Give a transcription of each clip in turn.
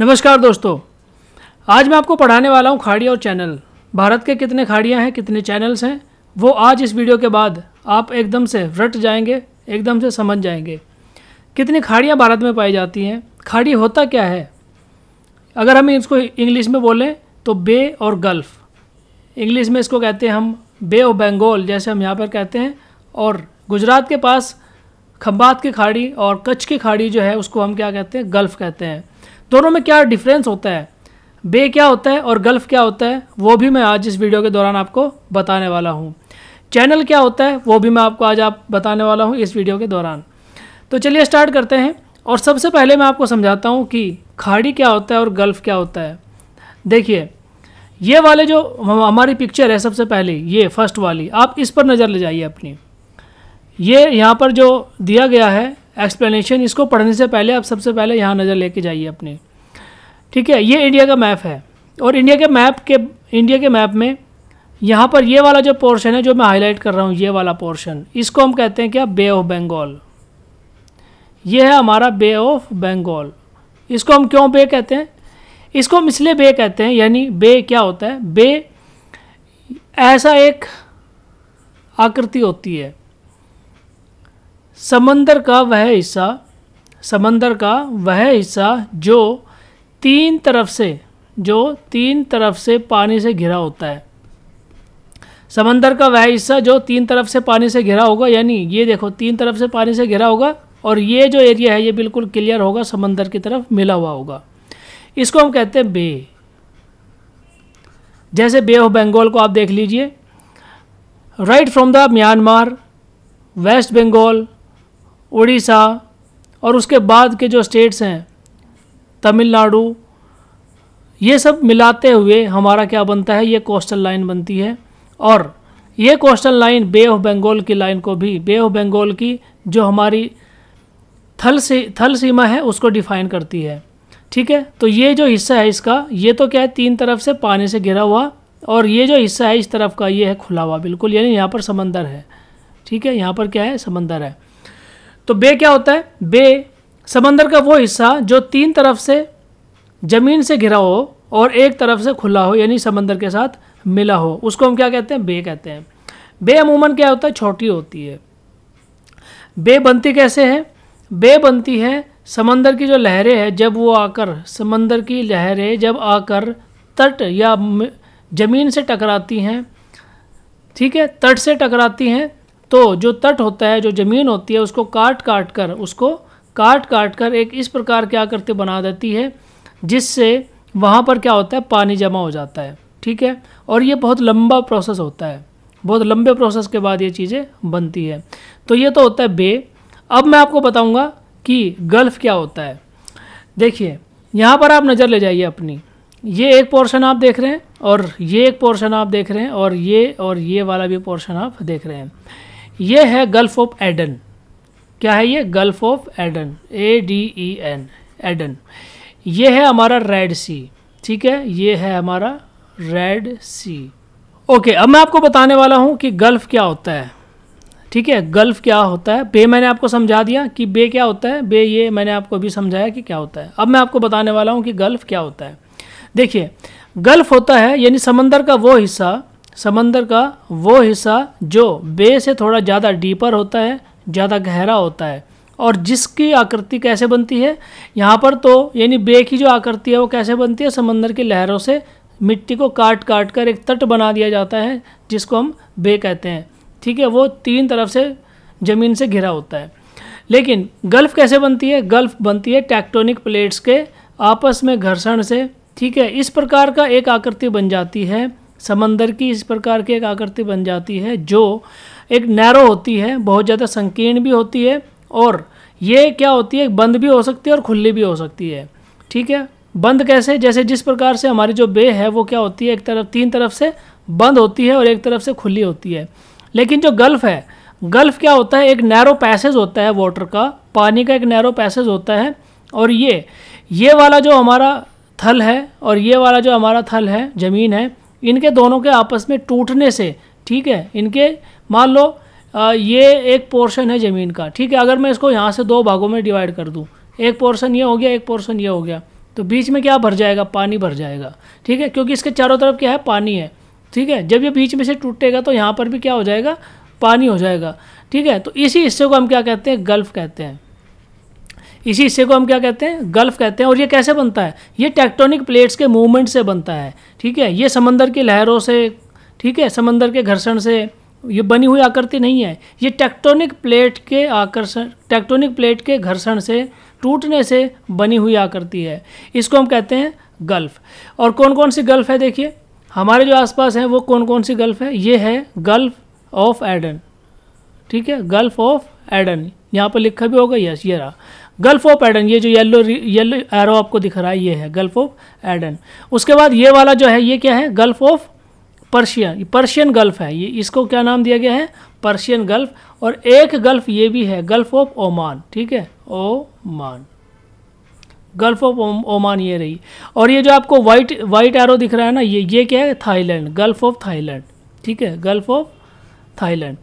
नमस्कार दोस्तों आज मैं आपको पढ़ाने वाला हूँ खाड़ी और चैनल भारत के कितने खाड़ियाँ हैं कितने चैनल्स हैं वो आज इस वीडियो के बाद आप एकदम से रट जाएंगे एकदम से समझ जाएंगे कितनी खाड़ियाँ भारत में पाई जाती हैं खाड़ी होता क्या है अगर हम इसको इंग्लिश में बोलें तो बे और गल्फ़ इंग्लिश में इसको कहते हैं हम बे ऑफ बंगाल जैसे हम यहाँ पर कहते हैं और गुजरात के पास खम्बात की खाड़ी और कच्छ की खाड़ी जो है उसको हम क्या कहते हैं गल्फ़ कहते हैं दोनों में क्या डिफरेंस होता है बे क्या होता है और गल्फ़ क्या होता है वो भी मैं आज इस वीडियो के दौरान आपको बताने वाला हूँ चैनल क्या होता है वो भी मैं आपको आज आप बताने वाला हूँ इस वीडियो के दौरान तो चलिए स्टार्ट करते हैं और सबसे पहले मैं आपको समझाता हूँ कि खाड़ी क्या होता है और गल्फ़ क्या होता है देखिए ये वाले जो हमारी पिक्चर है सबसे पहले ये फर्स्ट वाली आप इस पर नज़र ले जाइए अपनी ये यहाँ पर जो दिया गया है एक्सप्लेनेशन इसको पढ़ने से पहले आप सबसे पहले यहाँ नज़र लेके जाइए अपने ठीक है ये इंडिया का मैप है और इंडिया के मैप के इंडिया के मैप में यहाँ पर ये वाला जो पोर्शन है जो मैं हाईलाइट कर रहा हूँ ये वाला पोर्शन इसको हम कहते हैं क्या बे ऑफ बंगाल ये है हमारा बे ऑफ बंगाल इसको हम क्यों बे कहते हैं इसको हम इसलिए बे कहते हैं यानी बे क्या होता है बे ऐसा एक आकृति होती है समंदर का वह हिस्सा समंदर का वह हिस्सा जो तीन तरफ से जो तीन तरफ से पानी से घिरा होता है समंदर का वह हिस्सा जो तीन तरफ से पानी से घिरा होगा यानी ये देखो तीन तरफ से पानी से घिरा होगा और ये जो एरिया है ये बिल्कुल क्लियर होगा समंदर की तरफ मिला हुआ होगा इसको हम कहते हैं बे जैसे बे ऑफ बंगाल को आप देख लीजिए right from the Myanmar West Bengal Orissa और उसके बाद के जो स्टेट्स हैं तमिलनाडु ये सब मिलाते हुए हमारा क्या बनता है ये कोस्टल लाइन बनती है और ये coastal line Bay of Bengal की लाइन को भी बे ऑफ बंगाल की जो हमारी थल से थल सीमा है उसको डिफाइन करती है ठीक है तो ये जो हिस्सा है इसका ये तो क्या है तीन तरफ से पानी से घिरा हुआ और ये जो हिस्सा है इस तरफ का ये है खुला हुआ बिल्कुल यानी यहाँ पर समंदर है ठीक है यहाँ पर क्या है समंदर है तो बे क्या होता है बे समंदर का वो हिस्सा जो तीन तरफ से ज़मीन से घिरा हो और एक तरफ से खुला हो यानी समंदर के साथ मिला हो उसको हम क्या कहते हैं बे कहते हैं बे अमूमन क्या होता है छोटी होती है बे बनती कैसे है बे बनती है समंदर की जो लहरें हैं जब वो आकर समंदर की लहरें जब आकर तट या ज़मीन से टकराती हैं ठीक है तट से टकराती हैं तो जो तट होता है जो ज़मीन होती है उसको काट काट कर उसको काट काट कर एक इस प्रकार क्या करते बना देती है जिससे वहाँ पर क्या होता है पानी जमा हो जाता है ठीक है और ये बहुत लंबा प्रोसेस होता है बहुत लंबे प्रोसेस के बाद ये चीज़ें बनती है तो ये तो होता है बे अब मैं आपको बताऊँगा कि गल्फ़ क्या होता है देखिए यहाँ पर आप नज़र ले जाइए अपनी ये एक पोर्शन आप देख रहे हैं और ये एक पोर्शन आप देख रहे हैं और ये और ये वाला भी पोर्शन आप देख रहे हैं ये है गल्फ ऑफ एडन क्या है ये Gulf of Aden A D E N Aden ये है हमारा रेड सी ठीक है ये है हमारा रेड सी ओके अब मैं आपको बताने वाला हूँ कि गल्फ क्या होता है ठीक है गल्फ क्या होता है बे मैंने आपको समझा दिया कि बे क्या होता है बे ये मैंने आपको अभी समझाया कि क्या होता है अब मैं आपको बताने वाला हूँ कि गल्फ क्या होता है देखिए गल्फ होता है यानी समंदर का वो हिस्सा समंदर का वो हिस्सा जो बे से थोड़ा ज़्यादा डीपर होता है ज़्यादा गहरा होता है और जिसकी आकृति कैसे बनती है यहाँ पर तो यानी बे की जो आकृति है वो कैसे बनती है समंदर की लहरों से मिट्टी को काट काट कर एक तट बना दिया जाता है जिसको हम बे कहते हैं ठीक है वो तीन तरफ से ज़मीन से घिरा होता है लेकिन गल्फ़ कैसे बनती है गल्फ़ बनती है टैक्टोनिक प्लेट्स के आपस में घर्षण से ठीक है इस प्रकार का एक आकृति बन जाती है समंदर की इस प्रकार की एक आकृति बन जाती है जो एक नैरो होती है बहुत ज़्यादा संकीर्ण भी होती है और ये क्या होती है बंद भी हो सकती है और खुली भी हो सकती है ठीक है बंद कैसे जैसे जिस प्रकार से हमारी जो बे है वो क्या होती है एक तरफ तीन तरफ से बंद होती है और एक तरफ से खुली होती है लेकिन जो गल्फ है गल्फ क्या होता है एक नैरो पैसेज होता है वाटर का पानी का एक नैरो पैसेज होता है और ये ये वाला जो हमारा थल है और ये वाला जो हमारा थल है ज़मीन है इनके दोनों के आपस में टूटने से ठीक है इनके मान लो आ, ये एक पोर्शन है ज़मीन का ठीक है अगर मैं इसको यहाँ से दो भागों में डिवाइड कर दूँ एक पोर्शन ये हो गया एक पोर्शन ये हो गया तो बीच में क्या भर जाएगा पानी भर जाएगा ठीक है क्योंकि इसके चारों तरफ क्या है पानी है ठीक है जब ये बीच में से टूटेगा तो यहाँ पर भी क्या हो जाएगा पानी हो जाएगा ठीक है तो इसी हिस्से को हम क्या कहते हैं गल्फ कहते हैं इसी हिस्से को हम क्या कहते हैं गल्फ कहते हैं और ये कैसे बनता है ये टेक्टोनिक प्लेट्स के मूवमेंट से बनता है ठीक है ये समंदर की लहरों से ठीक है समंदर के घर्षण से ये बनी हुई आकृति नहीं है ये टेक्टोनिक प्लेट के आकर्षण टेक्टोनिक प्लेट के घर्षण से टूटने से बनी हुई आकृति है इसको हम कहते हैं गल्फ और कौन कौन सी गल्फ है देखिए हमारे जो आसपास हैं वो कौन कौन सी गल्फ है ये है गल्फ ऑफ एडन ठीक है गल्फ ऑफ एडन यहाँ पर लिखा भी होगा यस ये रहा गल्फ ऑफ एडन ये जो येलो येलो एरो आपको दिख रहा है ये है गल्फ ऑफ एडन उसके बाद ये वाला जो है ये क्या है Gulf of Persia Persian Gulf है ये इसको क्या नाम दिया गया है पर्शियन गल्फ और एक गल्फ ये भी है गल्फ ऑफ ओमान ठीक है ओमान गल्फ ऑफ ओमान ये रही और ये जो आपको वाइट वाइट एरो दिख रहा है ना ये ये क्या है थाईलैंड गल्फ ऑफ थाईलैंड ठीक है गल्फ ऑफ थाईलैंड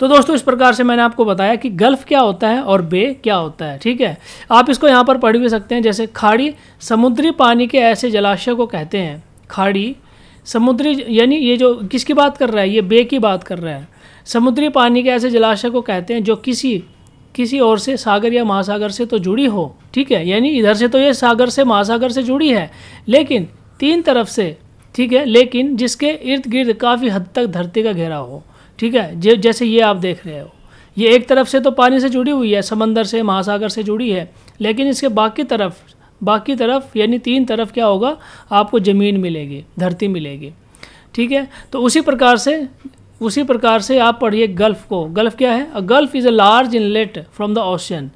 तो दोस्तों इस प्रकार से मैंने आपको बताया कि गल्फ क्या होता है और बे क्या होता है ठीक है आप इसको यहाँ पर पढ़ भी सकते हैं जैसे खाड़ी समुद्री पानी के ऐसे जलाशय को कहते हैं खाड़ी समुद्री यानी ये जो किसकी बात कर रहा है ये बे की बात कर रहा है समुद्री पानी के ऐसे जलाशय को कहते हैं जो किसी किसी और से सागर या महासागर से तो जुड़ी हो ठीक है यानी इधर से तो ये सागर से महासागर से जुड़ी है लेकिन तीन तरफ से ठीक है लेकिन जिसके इर्द गिर्द काफ़ी हद तक धरती का घेरा हो ठीक है जे जैसे ये आप देख रहे हो ये एक तरफ से तो पानी से जुड़ी हुई है समंदर से महासागर से जुड़ी है लेकिन इसके बाकी तरफ बाकी तरफ यानी तीन तरफ क्या होगा आपको ज़मीन मिलेगी धरती मिलेगी ठीक है तो उसी प्रकार से उसी प्रकार से आप पढ़िए गल्फ़ को गल्फ़ क्या है a gulf is a large inlet from the ocean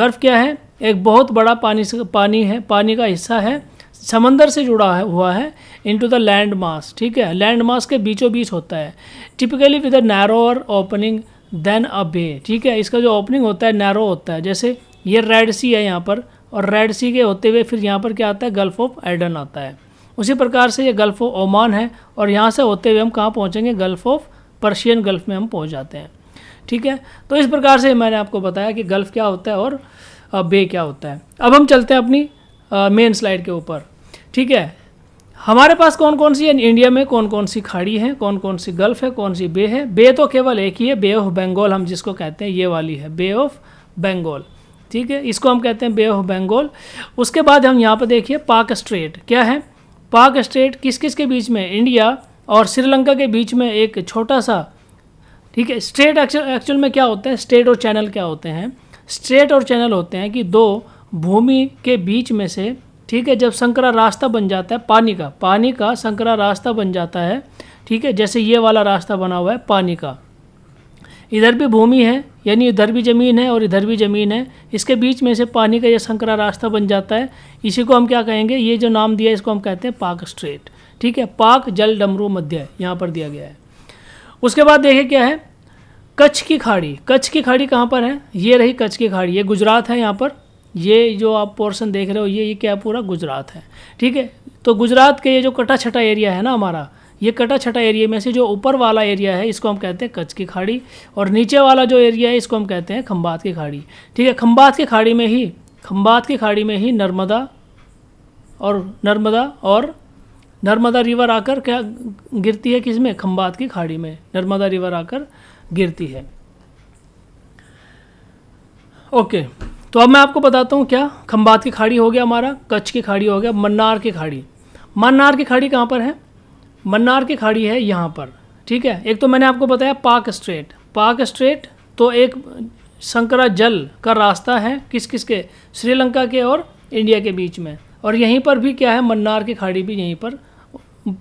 gulf क्या है एक बहुत बड़ा पानी से पानी है पानी का हिस्सा है समंदर से जुड़ा है हुआ है इनटू द लैंड मास ठीक है लैंड मास के बीचों बीच होता है typically with a narrower opening than a bay ठीक है इसका जो ओपनिंग होता है नैरो होता है जैसे ये रेड सी है यहाँ पर और रेड सी के होते हुए फिर यहाँ पर क्या आता है गल्फ ऑफ एडन आता है उसी प्रकार से ये गल्फ ऑफ ओमान है और यहाँ से होते हुए हम कहाँ पहुँचेंगे गल्फ ऑफ पर्शियन गल्फ में हम पहुँच जाते हैं ठीक है तो इस प्रकार से मैंने आपको बताया कि गल्फ क्या होता है और बे uh, क्या होता है अब हम चलते हैं अपनी मेन स्लाइड के ऊपर ठीक है हमारे पास कौन कौन सी है इंडिया में कौन कौन सी खाड़ी है कौन कौन सी गल्फ है कौन सी बे है बे तो केवल एक ही है बे ऑफ बंगाल हम जिसको कहते हैं ये वाली है बे ऑफ बंगाल ठीक है इसको हम कहते हैं बे ऑफ बंगाल उसके बाद हम यहाँ पर देखिए पाक स्ट्रेट क्या है पाक स्ट्रेट किस किस के बीच में इंडिया और श्रीलंका के बीच में एक छोटा सा ठीक है स्ट्रेट एक्चुअल में क्या होता है स्टेट और चैनल क्या होते हैं स्ट्रेट और चैनल होते हैं कि दो भूमि के बीच में से ठीक है जब संकरा रास्ता बन जाता है पानी का पानी का संकरा रास्ता बन जाता है ठीक है जैसे ये वाला रास्ता बना हुआ है पानी का इधर भी भूमि है यानी इधर भी ज़मीन है और इधर भी ज़मीन है इसके बीच में से पानी का यह संकरा रास्ता बन जाता है इसी को हम क्या कहेंगे ये जो नाम दिया है इसको हम कहते हैं पाक स्ट्रेट ठीक है पाक जल डमरू मध्य यहाँ पर दिया गया है उसके बाद देखिए क्या है कच्छ की खाड़ी कच्छ की खाड़ी कहाँ पर है ये रही कच्छ की खाड़ी ये गुजरात है यहाँ पर ये जो आप पोर्शन देख रहे हो ये ये क्या पूरा गुजरात है ठीक है तो गुजरात के ये जो कटा छटा एरिया है ना हमारा ये कटा छटा एरिया में से जो ऊपर वाला एरिया है इसको हम कहते हैं कच्छ की खाड़ी और नीचे वाला जो एरिया है इसको हम कहते हैं खम्बात की खाड़ी ठीक है खम्बात की खाड़ी में ही खम्बात की खाड़ी में ही नर्मदा और नर्मदा और नर्मदा रिवर आकर क्या गिरती है किस में खम्बात की खाड़ी में नर्मदा रिवर आकर गिरती है ओके तो अब मैं आपको बताता हूँ क्या खम्बात की खाड़ी हो गया हमारा कच्छ की खाड़ी हो गया मन्नार की खाड़ी मन्नार की खाड़ी कहाँ पर है मन्नार की खाड़ी है यहाँ पर ठीक है एक तो मैंने आपको बताया पाक स्ट्रेट पाक स्ट्रेट तो एक शंकरा जल का रास्ता है किस किस के श्रीलंका के और इंडिया के बीच में और यहीं पर भी क्या है मन्नार की खाड़ी भी यहीं पर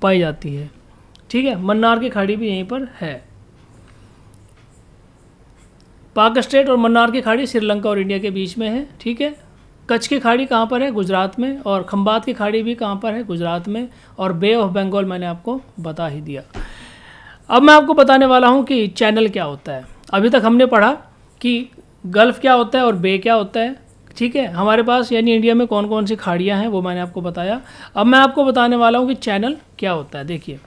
पाई जाती है ठीक है मन्नार की खाड़ी भी यहीं पर है पाक स्टेट और मन्नार की खाड़ी श्रीलंका और इंडिया के बीच में है ठीक है कच्छ की खाड़ी कहाँ पर है गुजरात में और खम्बात की खाड़ी भी कहाँ पर है गुजरात में और बे ऑफ बंगाल मैंने आपको बता ही दिया अब मैं आपको बताने वाला हूँ कि चैनल क्या होता है अभी तक हमने पढ़ा कि गल्फ़ क्या होता है और बे क्या होता है ठीक है हमारे पास यानी इंडिया में कौन कौन सी खाड़ियाँ हैं वो मैंने आपको बताया अब मैं आपको बताने वाला हूँ कि चैनल क्या होता है देखिए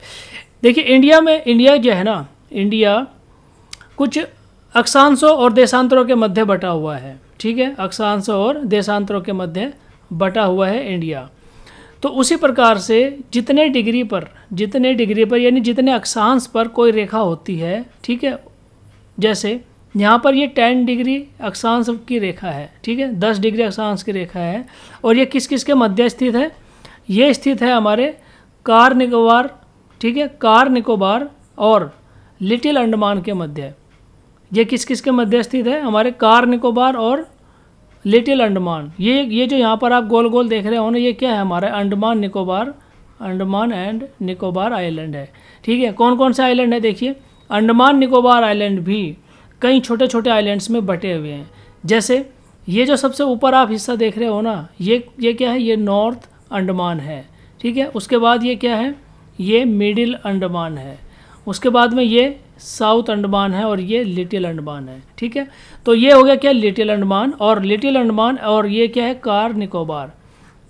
देखिए इंडिया में इंडिया जो है ना इंडिया कुछ अक्षांशों और देशांतरों के मध्य बटा हुआ है ठीक है अक्षांशों और देशांतरों के मध्य बटा हुआ है इंडिया तो उसी प्रकार से जितने डिग्री पर जितने डिग्री पर यानी जितने अक्षांश पर कोई रेखा होती है ठीक है जैसे यहाँ पर ये टेन डिग्री अक्षांश की रेखा है ठीक है दस डिग्री अक्षांश की रेखा है और ये किस किस के मध्य स्थित है ये स्थित है हमारे कार निकोबार ठीक है कार निकोबार और लिटिल अंडमान के मध्य ये किस किस के मध्य स्थित है हमारे कार निकोबार और लिटिल अंडमान ये ये जो यहाँ पर आप गोल गोल देख रहे हो ना ये क्या है हमारे अंडमान निकोबार अंडमान एंड निकोबार आइलैंड है ठीक है कौन कौन सा आइलैंड है देखिए अंडमान निकोबार आइलैंड भी कई छोटे छोटे आइलैंड्स में बटे हुए हैं जैसे ये जो सबसे ऊपर आप हिस्सा देख रहे हो ना ये ये क्या है ये नॉर्थ अंडमान है ठीक है उसके बाद ये क्या है ये मिडिल अंडमान है उसके बाद में ये साउथ अंडमान है और ये लिटिल अंडमान है ठीक है तो ये हो गया क्या लिटिल अंडमान और लिटिल अंडमान और ये क्या है कार निकोबार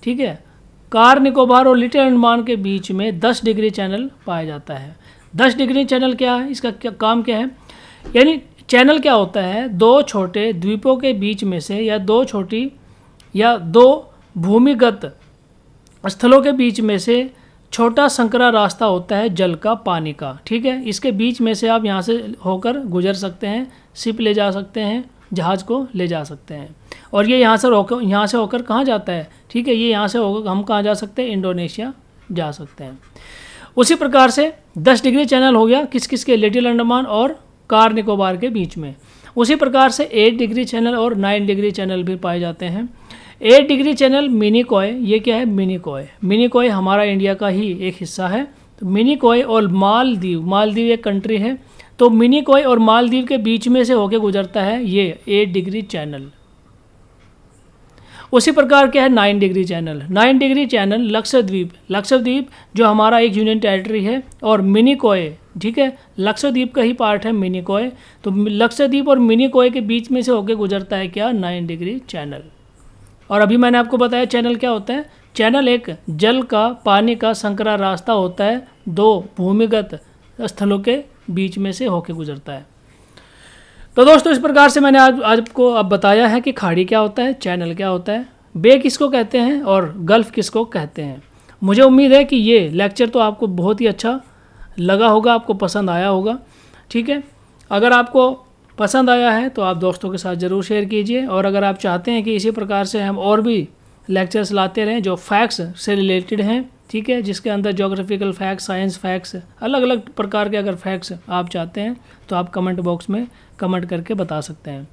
ठीक है कार निकोबार और लिटिल अंडमान के बीच में 10 डिग्री चैनल पाया जाता है 10 डिग्री चैनल क्या है इसका क्या काम क्या है यानी चैनल क्या होता है दो छोटे द्वीपों के बीच में से या दो छोटी या दो भूमिगत स्थलों के बीच में से छोटा संकरा रास्ता होता है जल का पानी का ठीक है इसके बीच में से आप यहाँ से होकर गुजर सकते हैं सिप ले जा सकते हैं जहाज़ को ले जा सकते हैं और ये यहाँ से होकर यहाँ से होकर कहाँ जाता है ठीक है ये यहाँ से होकर हम कहाँ जा सकते हैं इंडोनेशिया जा सकते हैं उसी प्रकार से 10 डिग्री चैनल हो गया किस किस के लिटिल अंडमान और कार निकोबार के बीच में उसी प्रकार से 8 डिग्री चैनल और 9 डिग्री चैनल भी पाए जाते हैं eight degree channel Minicoy ये क्या है मिनी कॉय मिनी कॉय हमारा इंडिया का ही एक हिस्सा है तो मिनी कॉय और मालदीव मालदीव एक कंट्री है तो मिनी कॉय और मालदीव के बीच में से होके गुजरता है ये एट डिग्री चैनल उसी प्रकार क्या है nine degree channel nine degree channel Lakshadweep Lakshadweep जो हमारा एक यूनियन टेरिटरी है और मिनी कॉय ठीक है लक्षद्वीप का ही पार्ट है मिनी कॉय तो लक्षद्वीप और मिनी कॉय के बीच में से होके गुजरता है क्या नाइन डिग्री चैनल और अभी मैंने आपको बताया चैनल क्या होता है चैनल एक जल का पानी का संकरा रास्ता होता है दो भूमिगत स्थलों के बीच में से होके गुजरता है तो दोस्तों इस प्रकार से मैंने आज आपको अब बताया है कि खाड़ी क्या होता है चैनल क्या होता है बे किसको कहते हैं और गल्फ किसको कहते हैं मुझे उम्मीद है कि ये लेक्चर तो आपको बहुत ही अच्छा लगा होगा आपको पसंद आया होगा ठीक है अगर आपको पसंद आया है तो आप दोस्तों के साथ ज़रूर शेयर कीजिए और अगर आप चाहते हैं कि इसी प्रकार से हम और भी लेक्चर्स लाते रहें जो फैक्ट्स से रिलेटेड हैं ठीक है जिसके अंदर जोग्राफिकल फैक्ट्स साइंस फैक्ट्स अलग अलग प्रकार के अगर फैक्ट्स आप चाहते हैं तो आप कमेंट बॉक्स में कमेंट करके बता सकते हैं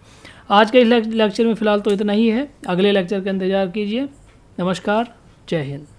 आज के इस लेक्चर में फ़िलहाल तो इतना ही है अगले लेक्चर का इंतज़ार कीजिए नमस्कार जय हिंद